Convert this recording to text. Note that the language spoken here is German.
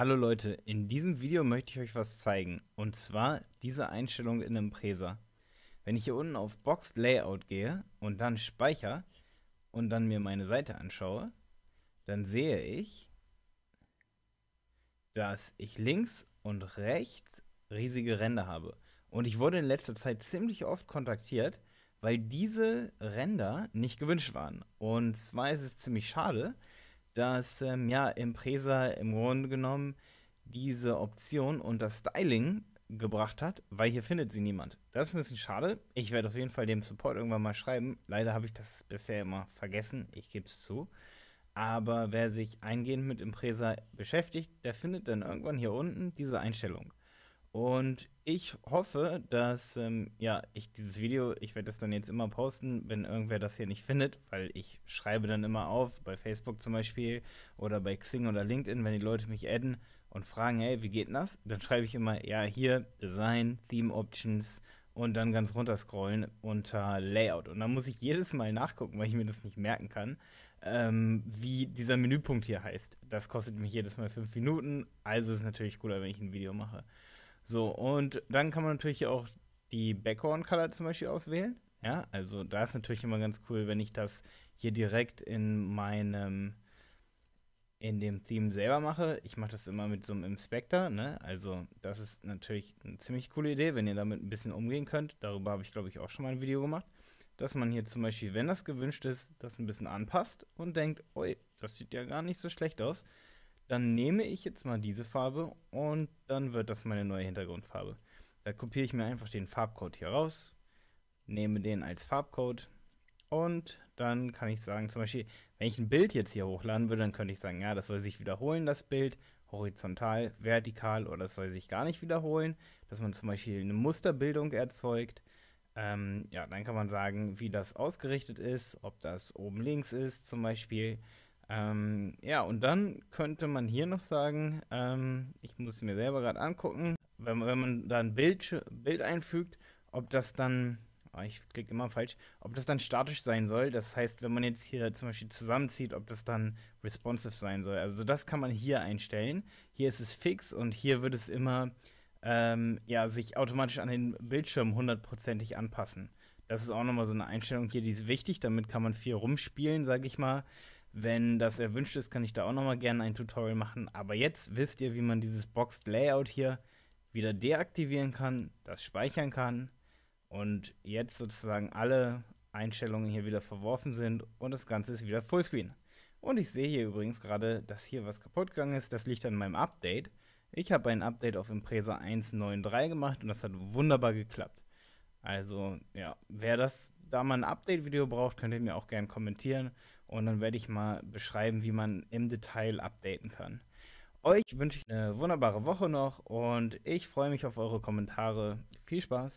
Hallo Leute, in diesem Video möchte ich euch was zeigen und zwar diese Einstellung in Impresa. Wenn ich hier unten auf Boxed Layout gehe und dann Speicher und dann mir meine Seite anschaue, dann sehe ich, dass ich links und rechts riesige Ränder habe. Und ich wurde in letzter Zeit ziemlich oft kontaktiert, weil diese Ränder nicht gewünscht waren. Und zwar ist es ziemlich schade, dass ähm, ja Impresa im Grunde genommen diese Option und das Styling gebracht hat, weil hier findet sie niemand. Das ist ein bisschen schade. Ich werde auf jeden Fall dem Support irgendwann mal schreiben. Leider habe ich das bisher immer vergessen. Ich gebe es zu. Aber wer sich eingehend mit Impresa beschäftigt, der findet dann irgendwann hier unten diese Einstellung. Und ich hoffe, dass, ähm, ja, ich dieses Video, ich werde das dann jetzt immer posten, wenn irgendwer das hier nicht findet, weil ich schreibe dann immer auf, bei Facebook zum Beispiel oder bei Xing oder LinkedIn, wenn die Leute mich adden und fragen, hey, wie geht denn das? Dann schreibe ich immer, ja, hier Design, Theme Options und dann ganz runter scrollen unter Layout. Und dann muss ich jedes Mal nachgucken, weil ich mir das nicht merken kann, ähm, wie dieser Menüpunkt hier heißt. Das kostet mich jedes Mal fünf Minuten, also ist es natürlich cooler, wenn ich ein Video mache. So, und dann kann man natürlich auch die Background Color zum Beispiel auswählen. Ja, also da ist natürlich immer ganz cool, wenn ich das hier direkt in meinem, in dem Theme selber mache. Ich mache das immer mit so einem Inspector, ne? Also das ist natürlich eine ziemlich coole Idee, wenn ihr damit ein bisschen umgehen könnt. Darüber habe ich, glaube ich, auch schon mal ein Video gemacht. Dass man hier zum Beispiel, wenn das gewünscht ist, das ein bisschen anpasst und denkt, oi, das sieht ja gar nicht so schlecht aus. Dann nehme ich jetzt mal diese Farbe und dann wird das meine neue Hintergrundfarbe. Da kopiere ich mir einfach den Farbcode hier raus, nehme den als Farbcode und dann kann ich sagen, zum Beispiel, wenn ich ein Bild jetzt hier hochladen würde, dann könnte ich sagen, ja, das soll sich wiederholen, das Bild, horizontal, vertikal oder das soll sich gar nicht wiederholen, dass man zum Beispiel eine Musterbildung erzeugt. Ähm, ja, dann kann man sagen, wie das ausgerichtet ist, ob das oben links ist zum Beispiel, ähm, ja, und dann könnte man hier noch sagen, ähm, ich muss es mir selber gerade angucken, wenn, wenn man da ein Bild, Bild einfügt, ob das dann, oh, ich klicke immer falsch, ob das dann statisch sein soll. Das heißt, wenn man jetzt hier zum Beispiel zusammenzieht, ob das dann responsive sein soll. Also das kann man hier einstellen. Hier ist es fix und hier wird es immer ähm, ja, sich automatisch an den Bildschirm hundertprozentig anpassen. Das ist auch nochmal so eine Einstellung hier, die ist wichtig. Damit kann man viel rumspielen, sage ich mal. Wenn das erwünscht ist, kann ich da auch nochmal gerne ein Tutorial machen. Aber jetzt wisst ihr, wie man dieses Boxed Layout hier wieder deaktivieren kann, das speichern kann und jetzt sozusagen alle Einstellungen hier wieder verworfen sind und das Ganze ist wieder Fullscreen. Und ich sehe hier übrigens gerade, dass hier was kaputt gegangen ist. Das liegt an meinem Update. Ich habe ein Update auf Impresa 1.9.3 gemacht und das hat wunderbar geklappt. Also, ja, wer das da mal ein Update-Video braucht, könnt ihr mir auch gerne kommentieren. Und dann werde ich mal beschreiben, wie man im Detail updaten kann. Euch wünsche ich eine wunderbare Woche noch und ich freue mich auf eure Kommentare. Viel Spaß!